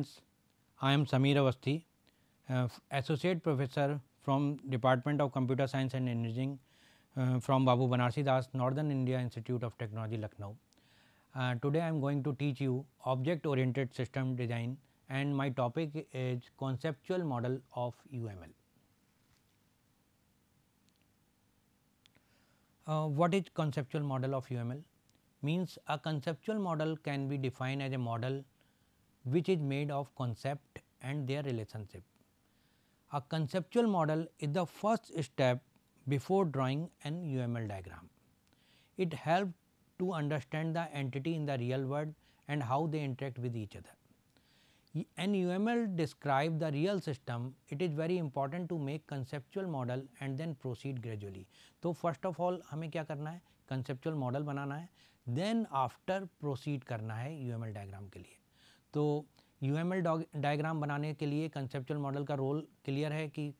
friends, I am Samir Avasthi, uh, Associate Professor from Department of Computer Science and Engineering uh, from Babu Banarsi Das Northern India Institute of Technology Lucknow. Uh, today I am going to teach you object oriented system design and my topic is conceptual model of UML. Uh, what is conceptual model of UML? Means a conceptual model can be defined as a model which is made of concept and their relationship. A conceptual model is the first step before drawing an UML diagram. It helps to understand the entity in the real world and how they interact with each other. An UML describes the real system, it is very important to make conceptual model and then proceed gradually. So, first of all we have to conceptual model banana then after proceed करना है UML diagram तो U M L diagram बनाने के लिए conceptual model का role clear है कि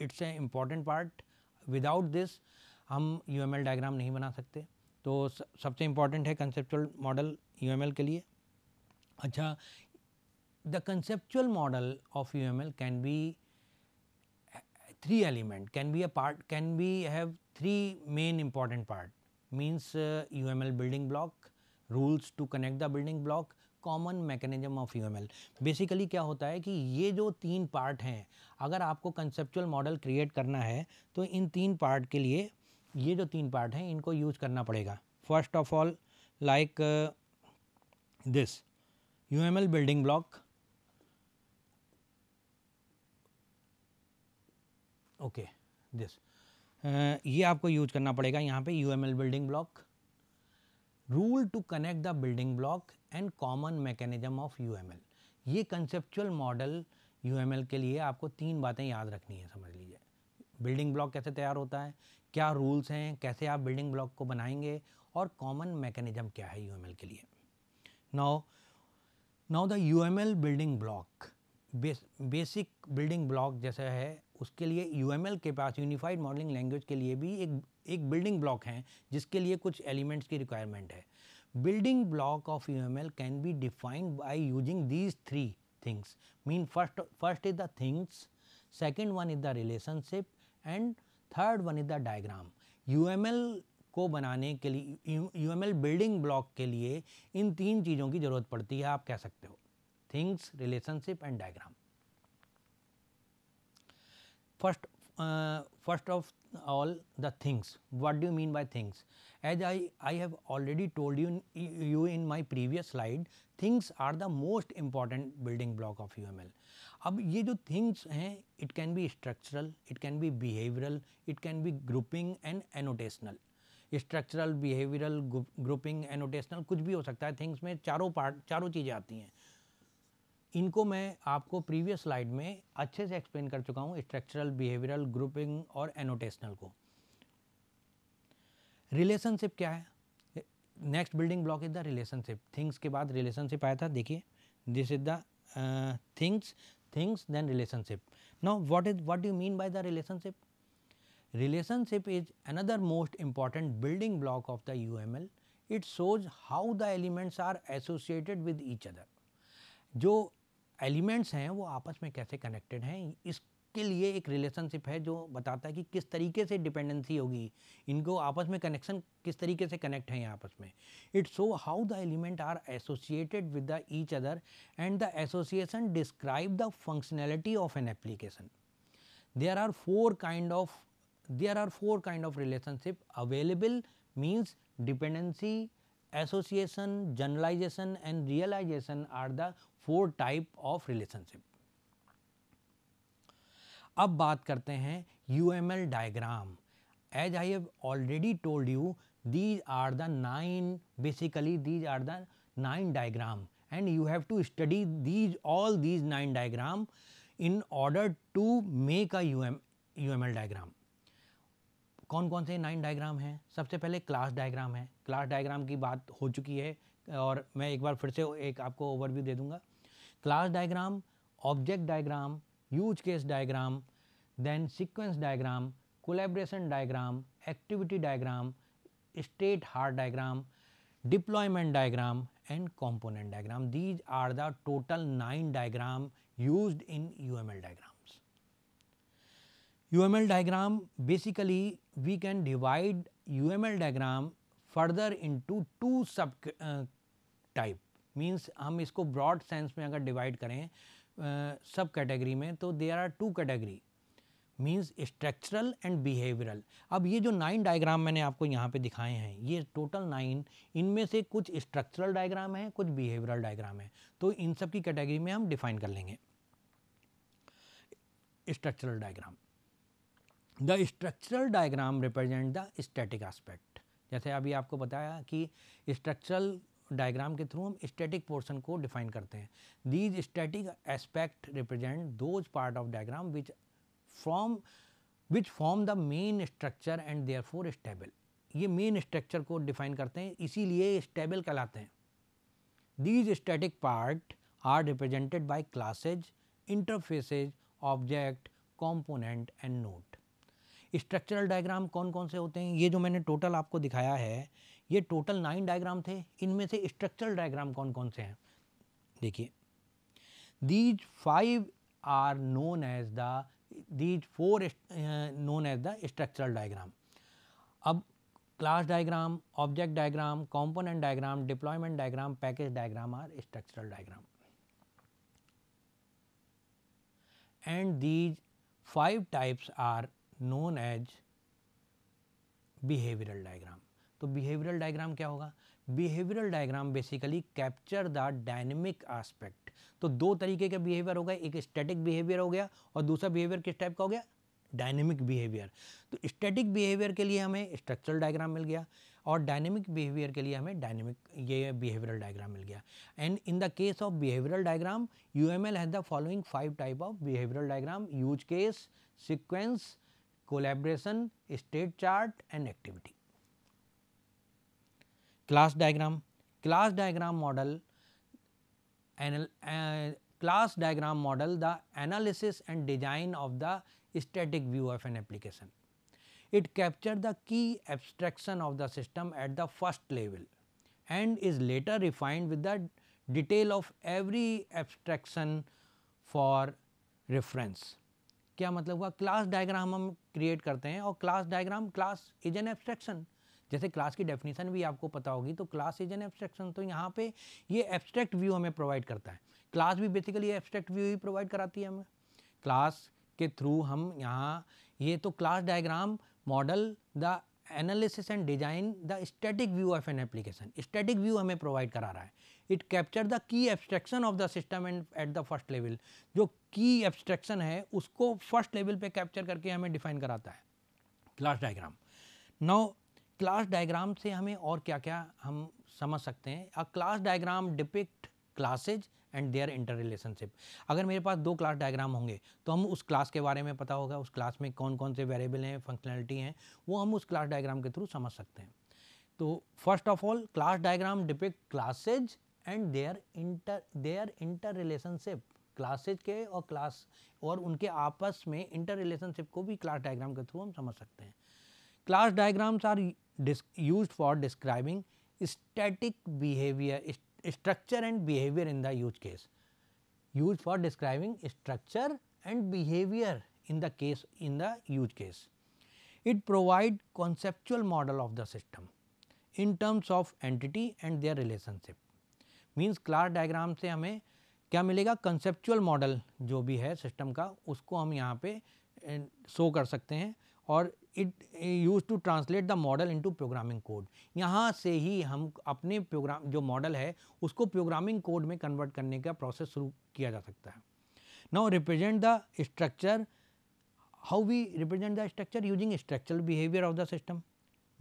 it's a important part without this हम यू एम एल डायग्राम नहीं बना सकते तो सबसे इम्पॉर्टेंट है conceptual model U M L के लिए अच्छा the conceptual model of U M L can be element can be a part can be have three main important part means U M L building block rules to connect the building block common mechanism of U basically क्या होता है कि ये जो तीन part हैं अगर आपको कंसेप्चुअल मॉडल क्रिएट करना है तो इन तीन पार्ट के लिए ये जो तीन पार्ट हैं इनको यूज करना पड़ेगा first of all like this UML building block okay this ये आपको यूज करना पड़ेगा यहाँ पे UML building block connect the building block and common and of U M L ये कंसेप्चुअल मॉडल यू के लिए आपको तीन बातें याद रखनी है समझ लीजिए बिल्डिंग ब्लॉक कैसे तैयार होता है क्या रूल्स हैं कैसे आप बिल्डिंग ब्लॉक को बनाएंगे और कॉमन मैकेनिज्म क्या है यू के लिए now now the U building block basic building block जैसा है उसके लिए यू के पास यूनिफाइड मॉडलिंग लैंग्वेज के लिए भी एक एक बिल्डिंग ब्लॉक हैं जिसके लिए कुछ एलिमेंट्स की रिक्वायरमेंट है building block of U can be defined by using these three things mean first first is the things second one is the relationship and third one is the diagram U को बनाने के लिए you building block के लिए इन तीन चीज़ों की ज़रूरत पड़ती है आप कह सकते हो things relationship and diagram First, uh, first of all the things, what do you mean by things? As I, I have already told you, you in my previous slide, things are the most important building block of UML. ab ye jo things hain it can be structural it can be behavioral it can be grouping and annotational structural behavioural grouping annotational कुछ भी हो सकता है things में चारों part चारों चीज़ें आती हैं इनको मैं आपको प्रीवियस स्लाइड में अच्छे से एक्सप्लेन कर चुका हूँ स्ट्रक्चरल बिहेवियरल ग्रुपिंग और एनोटेशनल को रिलेशनशिप क्या है next building block is the relationship things के बाद रिलेशनशिप आया था देखिए this is the things things then relationship now what is what you mean by the relationship relationship is another most important building block of the U M L it shows how the elements are associated with each other जो एलिमेंट्स हैं वो आपस में कैसे connected हैं इसके लिए एक रिलेशनशिप है जो बताता है कि किस तरीके से डिपेंडेंसी होगी इनको आपस में कनेक्शन किस तरीके से कनेक्ट हैं आपस में it so how the element are associated with the each other and the association describe the functionality of an application there are four kind of there are four kind of relationship available means dependency association generalization and realization are the four type of relationship अब बात करते हैं U M L diagram as I have already told you these are the nine basically these are the nine diagram to study these all these nine diagram in order to make a U M U M L diagram कौन कौन से nine diagram हैं सबसे पहले class diagram है class diagram की बात हो चुकी है और मैं एक बार फिर से एक आपको ओवरव्यू दे दूंगा class diagram, object diagram, use case diagram, then sequence diagram, collaboration diagram, activity diagram, state hard diagram, deployment diagram and component diagram. These are the total 9 diagram used in UML diagrams. UML diagram basically we can divide UML diagram further into two sub uh, type means हम इसको broad sense में अगर divide करें सब subcategory में तो there are two category means structural and behavioural अब ये जो नाइन डायग्राम मैंने आपको यहाँ पे दिखाए हैं ये टोटल नाइन इनमें से कुछ स्ट्रक्चरल डायग्राम है कुछ बिहेवियरल डायग्राम है तो इन सब की कैटेगरी में हम डिफाइन कर लेंगे structural diagram the structural diagram represent the static aspect जैसे अभी आपको बताया कि स्ट्रक्चरल डायग्राम के थ्रू हम स्टैटिक पोर्शन को डिफाइन करते हैं these static aspect represent those part of diagram which form which form the main structure and therefore stable ये मेन स्ट्रक्चर को डिफाइन करते हैं इसीलिए स्टेबल कहलाते हैं these static part are represented by classes interfaces object component and note structural diagram कौन कौन से होते हैं ये जो मैंने टोटल आपको दिखाया है ये टोटल नाइन डायग्राम थे इनमें से स्ट्रक्चरल डायग्राम कौन कौन से हैं देखिए these five are known as the these four known as the structural diagram अब class diagram object diagram component diagram deployment diagram package diagram are structural diagram and these five types are known as behavioural diagram तो behavioural diagram क्या होगा behavioural diagram basically capture the dynamic aspect तो दो तरीके का behaviour हो गया एक स्टैटिक बिहेवियर हो गया और दूसरा बिहेवियर किस टाइप का हो गया डायनेमिक बिहेवियर तो स्टैटिक बिहेवियर के लिए हमें स्ट्रक्चरल डायग्राम मिल गया और डायनेमिक बिहेवियर के लिए हमें डायनेमिक ये बिहेवियरल डायग्राम मिल गया and in the case of behavioural diagram U M L has the following five type of behavioural diagram use case sequence collaboration state chart and activity class diagram. Class diagram model anal, uh, class diagram model the analysis and design of the static view of an application. It captures the key abstraction of the system at the first level and is later refined with the detail of every abstraction for reference. क्या मतलब हुआ class diagram हम create करते हैं और class diagram class is an abstraction जैसे class की definition भी आपको पता होगी तो क्लास इज एन एब्स्ट्रैक्शन तो यहाँ पे ये एब्स्ट्रैक्ट व्यू हमें प्रोवाइड करता है क्लास भी बेसिकली एब्स्ट्रैक्ट व्यू ही प्रोवाइड कराती है हमें क्लास के थ्रू हम यहाँ ये तो class diagram model the analysis and design the static view of an application static view हमें प्रोवाइड करा रहा है it capture the key abstraction of the system and at the first level जो की एब्स्ट्रैक्शन है उसको फर्स्ट लेवल पे capture करके हमें डिफाइन कराता है class diagram now class diagram से हमें और क्या क्या हम समझ सकते हैं a class diagram depict classes and their inter relationship अगर मेरे पास दो क्लास डायग्राम होंगे तो हम उस क्लास के बारे में पता होगा उस क्लास में कौन कौन से वेरिएबल हैं फंक्शनैलिटी हैं वो हम उस क्लास डायग्राम के थ्रू समझ सकते हैं तो first of all class diagram depict classes and their inter their inter relationship classes के और क्लास और उनके आपस में इंटर रिलेशनशिप को भी क्लास डायग्राम के थ्रू हम समझ सकते हैं class diagrams are used for describing static behavior structure and behavior in the use case used for describing structure and behavior in the case in the use case. It provide conceptual model of the system in terms of entity and their relationship means class diagram se hame kya milega conceptual model jo bhi hai system ka usko hum yahan pe show kar sakte hain aur it use to translate the model into programming code यहाँ से ही हम अपने programme जो model है उसको programming code में convert करने का प्रोसेस शुरू किया जा सकता है now represent the structure how we represent the structure using structural behaviour of the system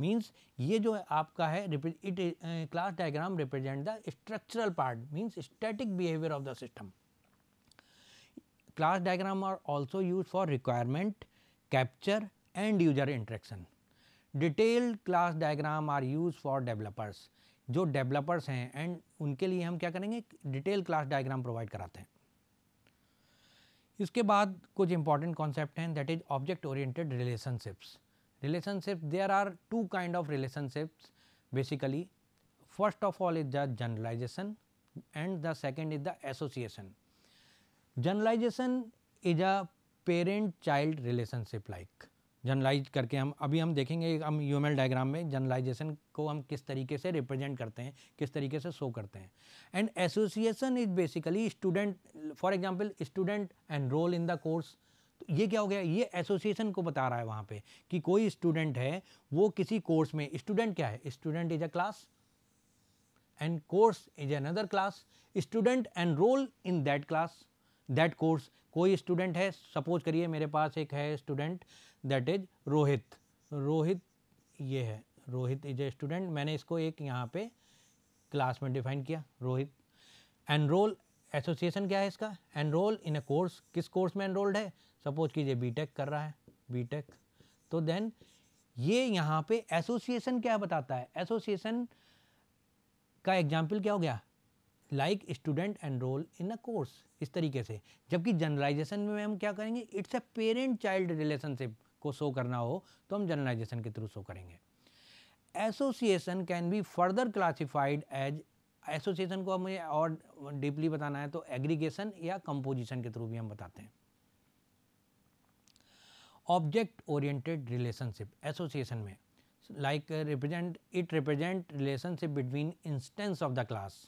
means ये जो आपका है it class diagram represent the structural part means static behaviour of the system class diagram are also use for requirement capture and user interaction detailed class diagram are use for developers जो developers हैं and उनके लिए हम क्या करेंगे detail class diagram provide कराते हैं इसके बाद कुछ इंपॉर्टेंट कॉन्सेप्ट हैं that is object oriented relationships relationship there are two kind of relationships basically first of all is the generalization and the second is the association generalization is a parent child relationship like generalize करके हम अभी हम देखेंगे हम you diagram में generalisation को हम किस तरीके से रिप्रेजेंट करते हैं किस तरीके से शो करते हैं and association is basically student for example student enrol in the course तो ये क्या हो गया ये एसोसिएशन को बता रहा है वहाँ पे कि कोई स्टूडेंट है वो किसी कोर्स में स्टूडेंट क्या है student is a class and course is another class student enrol in that class that course कोई स्टूडेंट है सपोज करिए मेरे पास एक है student that is Rohit Rohit ये है रोहित इज ए स्टूडेंट मैंने इसको एक यहाँ पे क्लास में डिफाइन किया रोहित एनरोल एसोसिएशन क्या है इसका एनरोल इन अ कोर्स किस कोर्स में एनरोल्ड है सपोज कीजिए बीटेक कर रहा है बीटेक तो देन ये यहाँ पे एसोसिएशन क्या बताता है एसोसिएशन का एग्जाम्पल क्या हो गया like student enrol in a course इस तरीके से जबकि जनरलाइजेशन में हम क्या करेंगे it's a parent child relationship को शो करना हो तो हम जर्नलाइजेशन के थ्रू शो करेंगे association can be further classified as association को हमें और डीपली बताना है तो एग्रीगेशन या कंपोजिशन के थ्रू भी हम बताते हैं ऑब्जेक्ट ओरिएंटेड रिलेशनशिप एसोसिएशन में like represent it represent relationship between instance of the class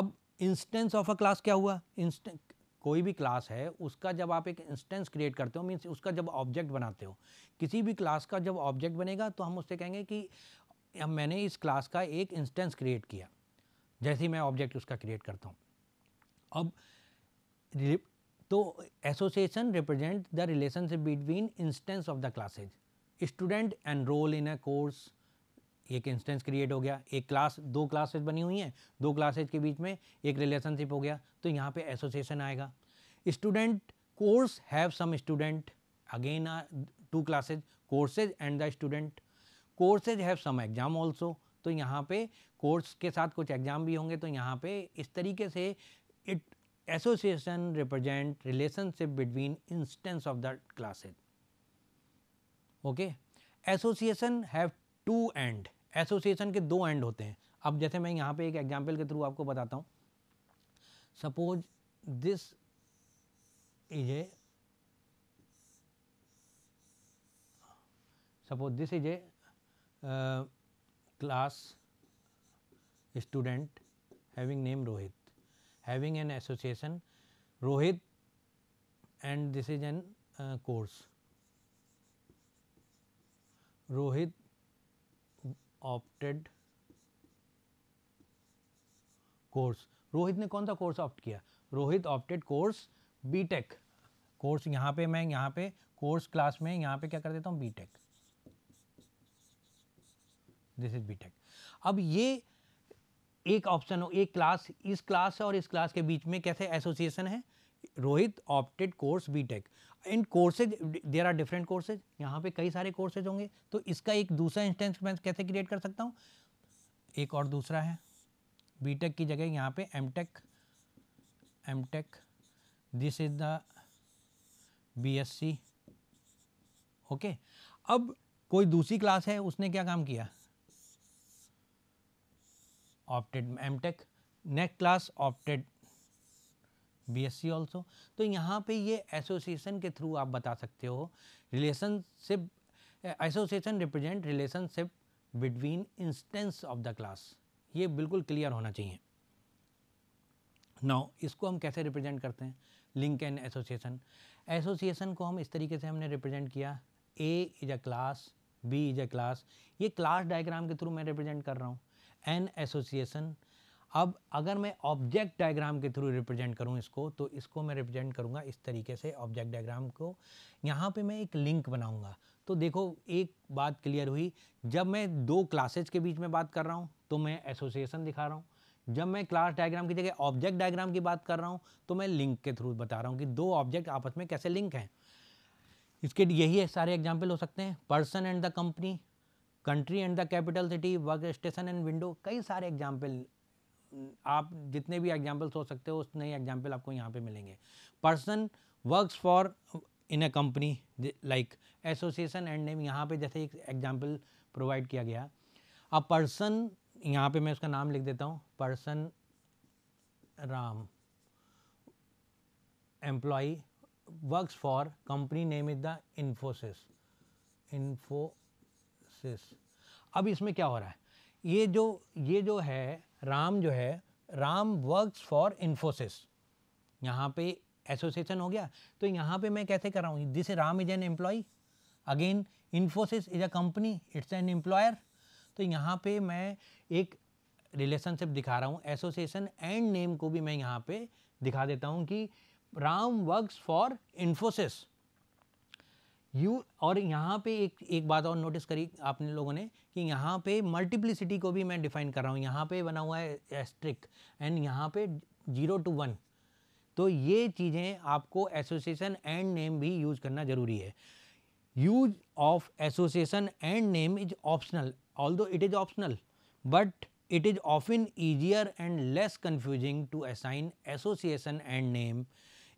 अब इंस्टेंस ऑफ अ क्लास क्या हुआ कोई भी क्लास है उसका जब आप एक इंस्टेंस क्रिएट करते हो मीन्स उसका जब ऑब्जेक्ट बनाते हो किसी भी क्लास का जब ऑब्जेक्ट बनेगा तो हम उससे कहेंगे कि मैंने इस क्लास का एक इंस्टेंस क्रिएट किया जैसे ही मैं ऑब्जेक्ट उसका क्रिएट करता हूँ अब तो association represent the relationship between instance of the classes student enrol in a course एक इंस्टेंस क्रिएट हो गया एक क्लास दो क्लासेज बनी हुई हैं दो क्लासेज के बीच में एक रिलेशनशिप हो गया तो यहाँ पे एसोसिएशन आएगा student course have some student again two classes courses and the student courses have some exam exam तो यहाँ पे कोर्स के साथ कुछ एग्जाम भी होंगे तो यहाँ पे इस तरीके से it association represent relationship between instance of the classes okay association have two end association के दो एंड होते हैं अब जैसे मैं यहाँ पे एक एग्जाम्पल के थ्रू आपको बताता हूँ suppose this is a suppose this is a class student having name Rohit having an association Rohit and this is an course Rohit opted course Rohit ने कौन सा कोर्स ऑप्ट किया Rohit opted course BTech course यहां पे मैं यहां पे कोर्स क्लास में यहां पे क्या कर देता हूं बीटेक दिस इज बीटेक अब ये एक ऑप्शन हो एक क्लास इस क्लास और इस क्लास के बीच में कैसे एसोसिएशन है Rohit opted course BTech in courses there are different courses यहाँ पे कई सारे कोर्सेज होंगे तो इसका एक दूसरा इंस्टेंस मैं कैसे क्रिएट कर सकता हूँ एक और दूसरा है बीटेक की जगह यहाँ पे MTech MTech this is the BSc okay अब कोई दूसरी क्लास है उसने क्या काम किया opted MTech next class opted BSc also तो यहाँ पे ये एसोसिएशन के थ्रू आप बता सकते हो relationship association represent relationship between instance of the class ये बिल्कुल क्लियर होना चाहिए नाउ इसको हम कैसे रिप्रेजेंट करते हैं लिंक एन एसोसिएशन एसोसिएशन को हम इस तरीके से हमने रिप्रेजेंट किया A is a class B is a class ये क्लास डायग्राम के थ्रू मैं रिप्रेजेंट कर रहा हूँ एन एसोसिएशन अब अगर मैं ऑब्जेक्ट डायग्राम के थ्रू रिप्रेजेंट करूँ इसको तो इसको मैं रिप्रेजेंट करूँगा इस तरीके से ऑब्जेक्ट डायग्राम को यहाँ पे मैं एक लिंक बनाऊँगा तो देखो एक बात क्लियर हुई जब मैं दो क्लासेज के बीच में बात कर रहा हूँ तो मैं एसोसिएशन दिखा रहा हूँ जब मैं क्लास डायग्राम की जगह ऑब्जेक्ट डायग्राम की बात कर रहा हूँ तो मैं लिंक के थ्रू बता रहा हूँ कि दो ऑब्जेक्ट आपस में कैसे लिंक हैं इसके यही है, सारे एग्जाम्पल हो सकते हैं person and the company country and the capital city work station and window कई सारे एग्जाम्पल आप जितने भी एग्जाम्पल्स हो सकते हो उतने ही एग्जाम्पल आपको यहाँ पे मिलेंगे person work for in a company like association and name यहाँ पे जैसे एक एग्जाम्पल प्रोवाइड किया गया अ पर्सन यहाँ पे मैं उसका नाम लिख देता हूँ person Ram employ works for company name is the Infosys Infosys अब इसमें क्या हो रहा है ये जो ये जो है राम जो है राम वर्क्स फॉर इन्फोसिस यहाँ पे एसोसिएशन हो गया तो यहाँ पे मैं कैसे कर रहा हूँ this Ram is an employ again Infosys is a company it's an employer तो यहाँ पे मैं एक रिलेशनशिप दिखा रहा हूँ एसोसिएशन एंड नेम को भी मैं यहाँ पे दिखा देता हूँ कि Ram works for Infosys you और यहाँ पे एक एक बात और नोटिस करी आपने लोगों ने कि यहाँ पे मल्टीप्लिसिटी को भी मैं डिफाइन कर रहा हूँ यहाँ पे बना हुआ है एस्ट्रिक एंड यहाँ पे जीरो टू वन तो ये चीज़ें आपको एसोसिएशन एंड नेम भी यूज़ करना ज़रूरी है use of association and name is optional all it is optional but is of in easier and less confusing to assign association and name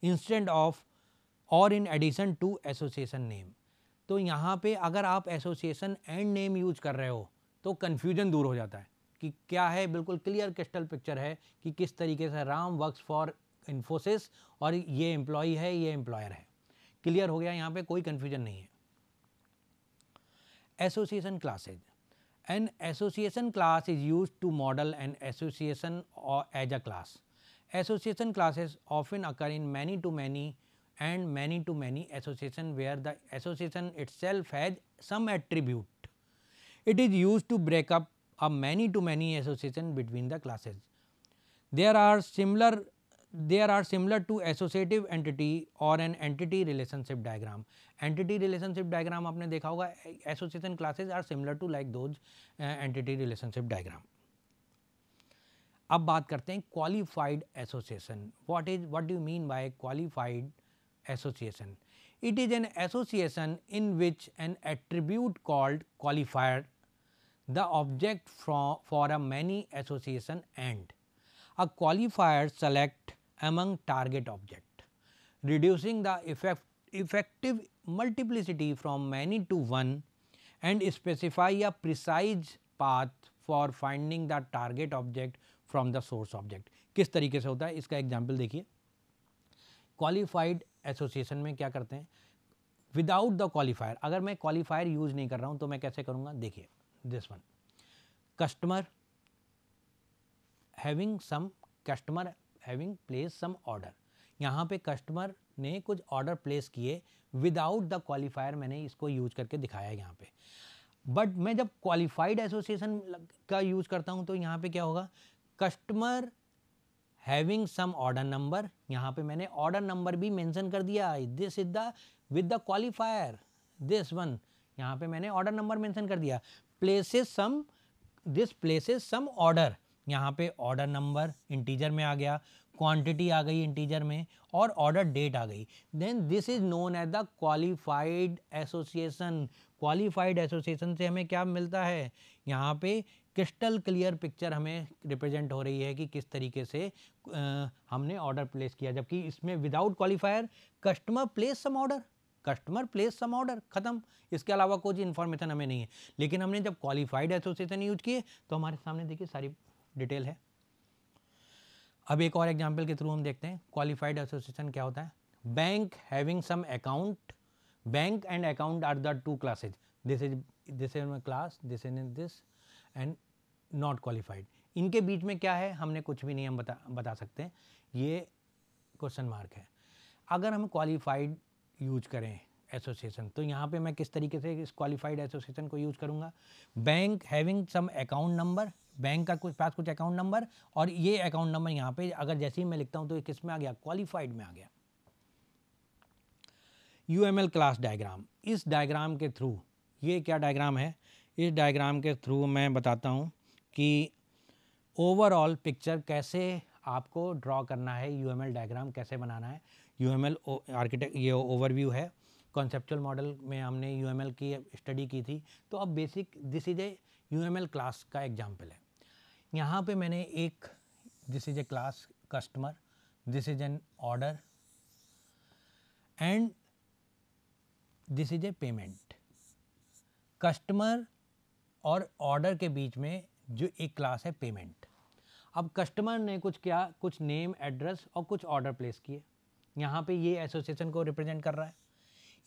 instant of और in addition to association name तो यहाँ पे अगर आप association and name use कर रहे हो तो कन्फ्यूजन दूर हो जाता है कि क्या है बिल्कुल क्लियर क्रिस्टल पिक्चर है कि किस तरीके से राम वर्क फॉर इन्फोसिस और ये एम्प्लॉय है ये एम्प्लॉयर है क्लियर हो गया यहाँ पे कोई कन्फ्यूजन नहीं है association classes an association class is use to model an association as a class association classes of in occur in many to many and many to many association where the association itself has some attribute. It is used to break up a many to many association between the classes. There are similar there are similar to associative entity or an entity relationship diagram. Entity relationship diagram aapne dekha hoga association classes are similar to like those uh, entity relationship diagram. अब बात करते हैं qualified association what is what do mean by qualified association. It is an association in which an attribute called qualifier the object from for a many association and a qualifier select among target object reducing the effect effective multiplicity from many to one and specify a precise path for finding the target object from the source object किस तरीके से होता है इसका example देखिए qualified association में क्या करते हैं विदाउट द क्वालिफायर अगर मैं क्वालिफायर यूज नहीं कर रहा हूँ तो मैं कैसे करूँगा देखिए this one customer having some customer having place some order यहाँ पे कस्टमर ने कुछ ऑर्डर प्लेस किए विदाउट द क्वालिफायर मैंने इसको यूज करके दिखाया है यहाँ पे बट मैं जब क्वालिफाइड एसोसिएशन का यूज करता हूँ तो यहाँ पे क्या होगा customer having some order number यहाँ पे मैंने ऑर्डर नंबर भी मेंशन कर दिया this is the with the qualifier this one यहाँ पे मैंने ऑर्डर नंबर मेंशन कर दिया places some this places some order यहाँ पे ऑर्डर नंबर इंटीजर में आ गया क्वांटिटी आ गई इंटीजर में और ऑर्डर डेट आ गई then this is known as the qualified association qualified association से हमें क्या मिलता है यहाँ पे क्रिस्टल क्लियर पिक्चर हमें रिप्रेजेंट हो रही है कि किस तरीके से आ, हमने ऑर्डर प्लेस किया जबकि इसमें without qualifier customer place some order customer place some order खत्म इसके अलावा कुछ इन्फॉर्मेशन हमें नहीं है लेकिन हमने जब क्वालिफाइड एसोसिएशन यूज किए तो हमारे सामने देखिए सारी डिटेल है अब एक और एग्जाम्पल के थ्रू हम देखते हैं क्वालिफाइड एसोसिएशन क्या होता है bank having some account bank and account are the two classes this is this is my class this is this and not qualified इनके बीच में क्या है हमने कुछ भी नहीं हम बता बता सकते ये क्वेश्चन मार्क है अगर हम क्वालिफाइड यूज करें एसोसिएशन तो यहाँ पे मैं किस तरीके से इस क्वालिफाइड एसोसिएशन को यूज करूँगा bank having some account number bank का कुछ पास कुछ अकाउंट नंबर और ये अकाउंट नंबर यहाँ पे अगर जैसे ही मैं लिखता हूँ तो किस में आ गया क्वालिफाइड में आ गया यू क्लास डायग्राम इस डायग्राम के थ्रू ये क्या डायग्राम है इस डायग्राम के थ्रू मैं बताता हूँ कि ओवरऑल पिक्चर कैसे आपको ड्रॉ करना है यू डायग्राम कैसे बनाना है यू एम एल आर्किटेक्ट ये ओवरव्यू है कॉन्सेप्चुअल मॉडल में हमने यू की स्टडी की थी तो अब basic this is a U class का एग्जाम्पल है यहाँ पे मैंने एक this is a class customer this is an order and this is a payment customer और ऑर्डर के बीच में जो एक क्लास है पेमेंट अब कस्टमर ने कुछ क्या कुछ नेम एड्रेस और कुछ ऑर्डर प्लेस किए यहाँ पे ये एसोसिएशन को रिप्रेजेंट कर रहा है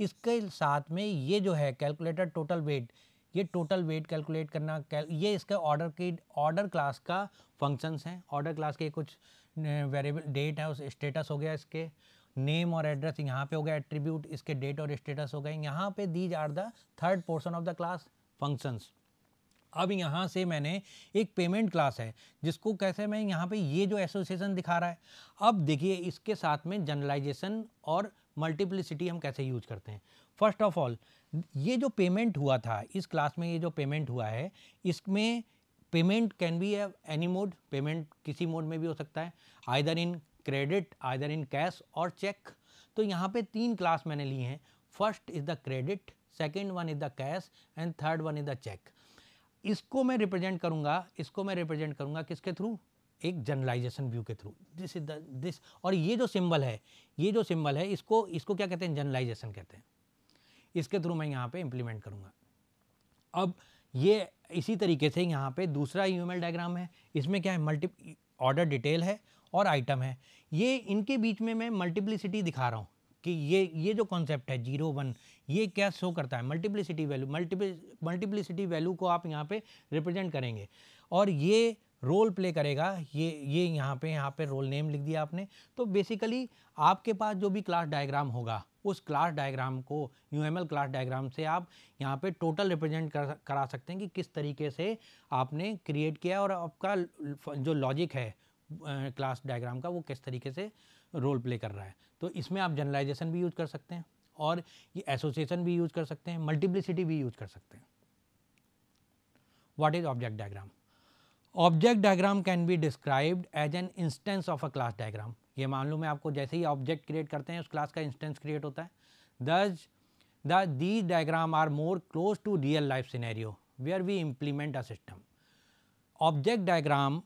इसके साथ में ये जो है कैलकुलेटर टोटल वेट ये टोटल वेट कैलकुलेट करना कैल, ये इसका ऑर्डर की ऑर्डर क्लास का फंक्शंस हैं ऑर्डर क्लास के कुछ वेरिएबल डेट है उस स्टेटस हो गया इसके नेम और एड्रेस यहाँ पे हो गया एट्रीब्यूट इसके डेट और स्टेटस हो गए यहाँ पे these are the third portion of the class functions अब यहाँ से मैंने एक पेमेंट क्लास है जिसको कैसे मैं यहाँ पे ये जो एसोसिएशन दिखा रहा है अब देखिए इसके साथ में जनरलाइजेशन और मल्टीप्लिसिटी हम कैसे यूज करते हैं फर्स्ट ऑफ ऑल ये जो पेमेंट हुआ था इस क्लास में ये जो पेमेंट हुआ है इसमें payment can be any mode payment किसी मोड में भी हो सकता है either in credit either in cash और चेक तो यहाँ पे तीन क्लास मैंने ली हैं first is the credit second one is the cash and third one is the cheque इसको मैं रिप्रेजेंट करूँगा इसको मैं रिप्रेजेंट करूँगा किसके थ्रू एक जनरलाइजेशन व्यू के थ्रू दिस इज दिस और ये जो सिंबल है ये जो सिंबल है इसको इसको क्या कहते हैं जनरलाइजेशन कहते हैं इसके थ्रू मैं यहाँ पे इम्प्लीमेंट करूँगा अब ये इसी तरीके से यहाँ पे दूसरा यू डायग्राम है इसमें क्या है मल्टी ऑर्डर डिटेल है और आइटम है ये इनके बीच में मैं मल्टीप्लिसिटी दिखा रहा हूँ कि ये ये जो कॉन्सेप्ट है जीरो वन ये क्या शो करता है multiplicity value multiple multiplicity value को आप यहाँ पे रिप्रेजेंट करेंगे और ये रोल प्ले करेगा ये ये यहाँ पे यहाँ पे रोल नेम लिख दिया आपने तो बेसिकली आपके पास जो भी क्लास डायग्राम होगा उस क्लास डायग्राम को यू क्लास डायग्राम से आप यहाँ पे टोटल रिप्रेजेंट कर करा सकते हैं कि किस तरीके से आपने क्रिएट किया और आपका जो लॉजिक है क्लास डायग्राम का वो किस तरीके से रोल प्ले कर रहा है तो इसमें आप जनरलाइजेशन भी यूज कर सकते हैं और ये एसोसिएशन भी यूज कर सकते हैं मल्टीप्लिसिटी भी यूज कर सकते हैं what is object diagram object diagram can be described as an instance of a class diagram ये मान लो मैं आपको जैसे ही ऑब्जेक्ट क्रिएट करते हैं उस क्लास का इंस्टेंस क्रिएट होता है दज the these diagram are more close to real life scenario where we implement a system object diagram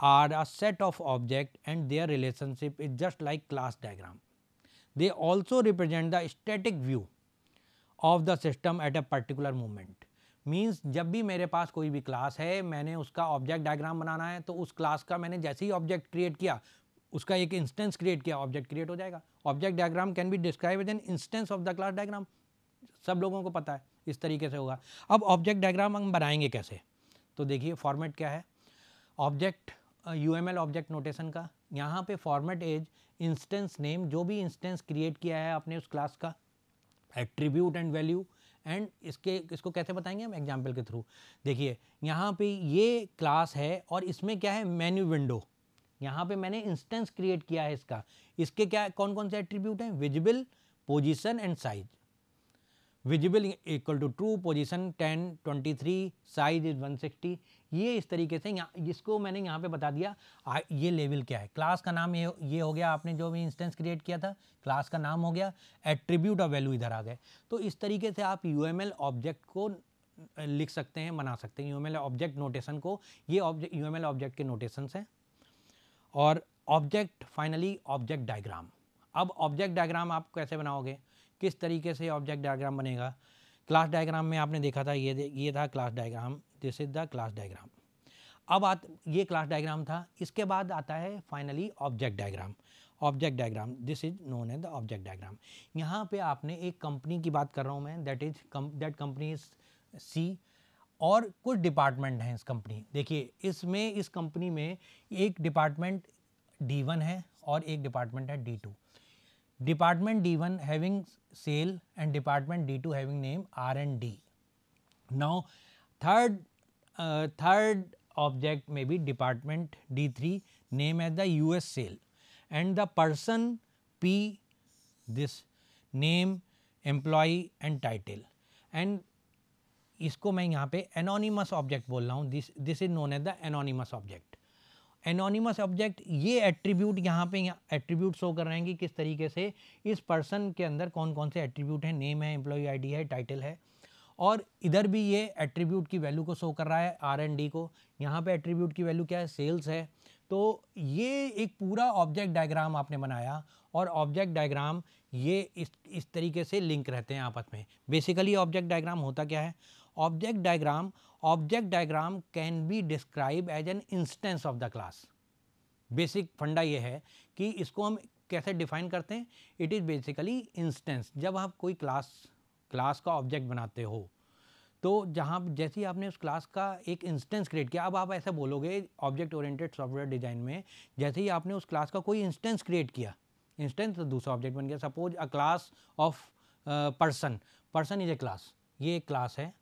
are a set of objects and their relationship is just like class diagram. They also represent the static view of the system at a particular moment. Means जब भी मेरे पास कोई भी class है मैंने उसका object diagram बनाना है तो उस क्लास का मैंने जैसे ही ऑब्जेक्ट क्रिएट किया उसका एक इंस्टेंस क्रिएट किया ऑब्जेक्ट क्रिएट हो जाएगा object diagram can be describe as an instance of the class diagram सब लोगों को पता है इस तरीके से होगा अब ऑब्जेक्ट डायग्राम हम बनाएंगे कैसे तो देखिए फॉर्मेट क्या है object U M L object notation का यहाँ पे फॉर्मेट एज इंस्टेंस नेम जो भी इंस्टेंस क्रिएट किया है आपने उस क्लास का एट्रीब्यूट एंड वैल्यू एंड इसके इसको कैसे बताएंगे हम एग्जाम्पल के थ्रू देखिए यहाँ पे ये क्लास है और इसमें क्या है मेन्यू विंडो यहाँ पे मैंने इंस्टेंस क्रिएट किया है इसका इसके क्या कौन कौन से एट्रीब्यूट हैं visible position and size visible equal to true position ten twenty three size is one sixty ये इस तरीके से यहाँ जिसको मैंने यहाँ पे बता दिया आ, ये लेवल क्या है क्लास का नाम ये ये हो गया आपने जो भी इंस्टेंस क्रिएट किया था क्लास का नाम हो गया एट्रीब्यूट और वैल्यू इधर आ गए तो इस तरीके से आप यू ऑब्जेक्ट को लिख सकते हैं बना सकते हैं यू ऑब्जेक्ट नोटेशन को ये ऑब्जेक्ट यू ऑब्जेक्ट के नोटेशन हैं और ऑब्जेक्ट फाइनली ऑब्जेक्ट डायग्राम अब ऑब्जेक्ट डायग्राम आप कैसे बनाओगे किस तरीके से ऑब्जेक्ट डायग्राम बनेगा क्लास डायग्राम में आपने देखा था ये ये था class diagram this is the class diagram अब आ ये क्लास डायग्राम था इसके बाद आता है finally object diagram object diagram this is known as the object diagram यहाँ पे आपने एक कंपनी की बात कर रहा हूँ मैं that is that company is C और कुछ डिपार्टमेंट हैं इस कंपनी देखिए इसमें इस कंपनी में एक डिपार्टमेंट डी वन है और एक डिपार्टमेंट है D two department D one having sale and department D two having name R and D now third third object में object department D three name name the U S sale and the person P this name employ and title एंड इसको मैं यहाँ पे anonymous object बोल रहा हूँ this this is known as the anonymous object anonymous object ये attribute यहाँ पे एट्रीब्यूट शो कर रहे हैं कि किस तरीके से इस पर्सन के अंदर कौन कौन से एट्रीब्यूट हैं नेम है एम्प्लॉय आईडी है टाइटल है और इधर भी ये एट्रीब्यूट की वैल्यू को शो कर रहा है आर एंड डी को यहाँ पे एट्रीब्यूट की वैल्यू क्या है सेल्स है तो ये एक पूरा ऑब्जेक्ट डायग्राम आपने बनाया और ऑब्जेक्ट डायग्राम ये इस इस तरीके से लिंक रहते हैं आपस में बेसिकली ऑब्जेक्ट डायग्राम होता क्या है object diagram object diagram can be describe as an instance of the class basic फंडा ये है कि इसको हम कैसे डिफाइन करते हैं इट इज़ बेसिकली इंस्टेंस जब आप कोई क्लास क्लास का ऑब्जेक्ट बनाते हो तो जहाँ जैसे ही आपने उस क्लास का एक इंस्टेंस क्रिएट किया अब आप ऐसा बोलोगे ऑब्जेक्ट ओरिएंटेड सॉफ्टवेयर डिज़ाइन में जैसे ही आपने उस क्लास का कोई इंस्टेंस क्रिएट किया इंस्टेंस तो दूसरा ऑब्जेक्ट बन गया suppose a class of person person is a class ये एक क्लास है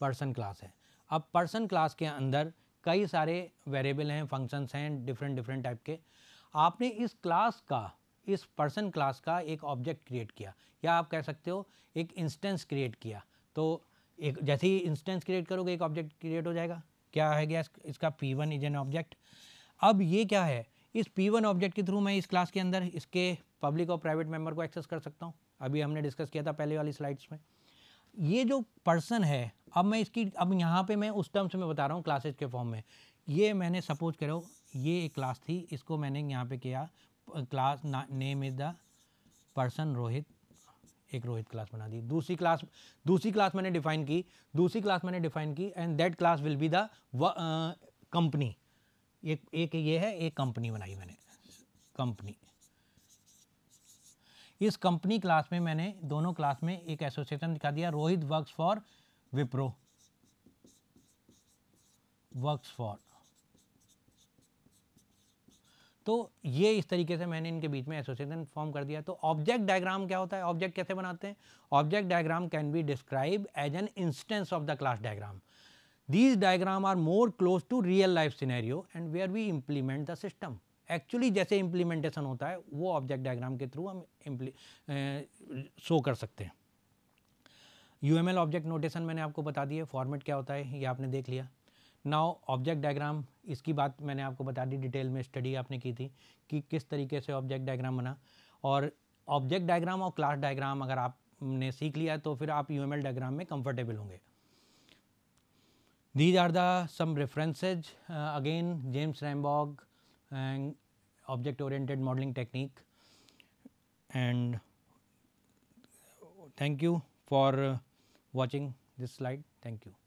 पर्सन क्लास है अब पर्सन क्लास के अंदर कई सारे वेरिएबल हैं फंक्शंस हैं डिफरेंट डिफरेंट टाइप के आपने इस क्लास का इस पर्सन क्लास का एक ऑब्जेक्ट क्रिएट किया या आप कह सकते हो एक इंस्टेंस क्रिएट किया तो एक जैसे ही इंस्टेंस क्रिएट करोगे एक ऑब्जेक्ट क्रिएट हो जाएगा क्या है गया इसका P one is an object अब ये क्या है इस पी वन ऑब्जेक्ट के थ्रू मैं इस क्लास के अंदर इसके पब्लिक और प्राइवेट मेम्बर को एक्सेस कर सकता हूँ अभी हमने डिस्कस किया था पहले वाली स्लाइड्स में ये जो पर्सन है अब मैं इसकी अब यहाँ पे मैं उस टर्म्स में बता रहा हूँ क्लासेज के फॉर्म में ये मैंने सपोज करो ये एक क्लास थी इसको मैंने यहाँ पे किया class name is the person Rohit एक रोहित क्लास बना दी दूसरी क्लास दूसरी क्लास मैंने डिफाइन की दूसरी क्लास मैंने डिफाइन की and that class will be the company एक एक ये है एक कंपनी बनाई मैंने कंपनी इस कंपनी क्लास में मैंने दोनों क्लास में एक एसोसिएशन दिखा दिया Rohit works for Wipro works for तो ये इस तरीके से मैंने इनके बीच में एसोसिएशन फॉर्म कर दिया तो ऑब्जेक्ट डायग्राम क्या होता है ऑब्जेक्ट कैसे बनाते हैं object diagram can be describe as an instance of the class diagram these diagram are more close to real life scenario and where we implement the system actually जैसे implementation होता है वो ऑब्जेक्ट डायग्राम के through हम show कर सकते हैं U M L object notation मैंने आपको बता दिया फॉर्मेट क्या होता है ये आपने देख लिया नाउ ऑब्जेक्ट डायग्राम इसकी बात मैंने आपको बता दी डिटेल में स्टडी आपने की थी कि किस तरीके से ऑब्जेक्ट डायग्राम बना और ऑब्जेक्ट डायग्राम और क्लास डायग्राम अगर आपने सीख लिया तो फिर आप यू डायग्राम में कंफर्टेबल होंगे these are the some references again James Rumbaugh and object oriented modelling technique and thank you for watching this slide thank you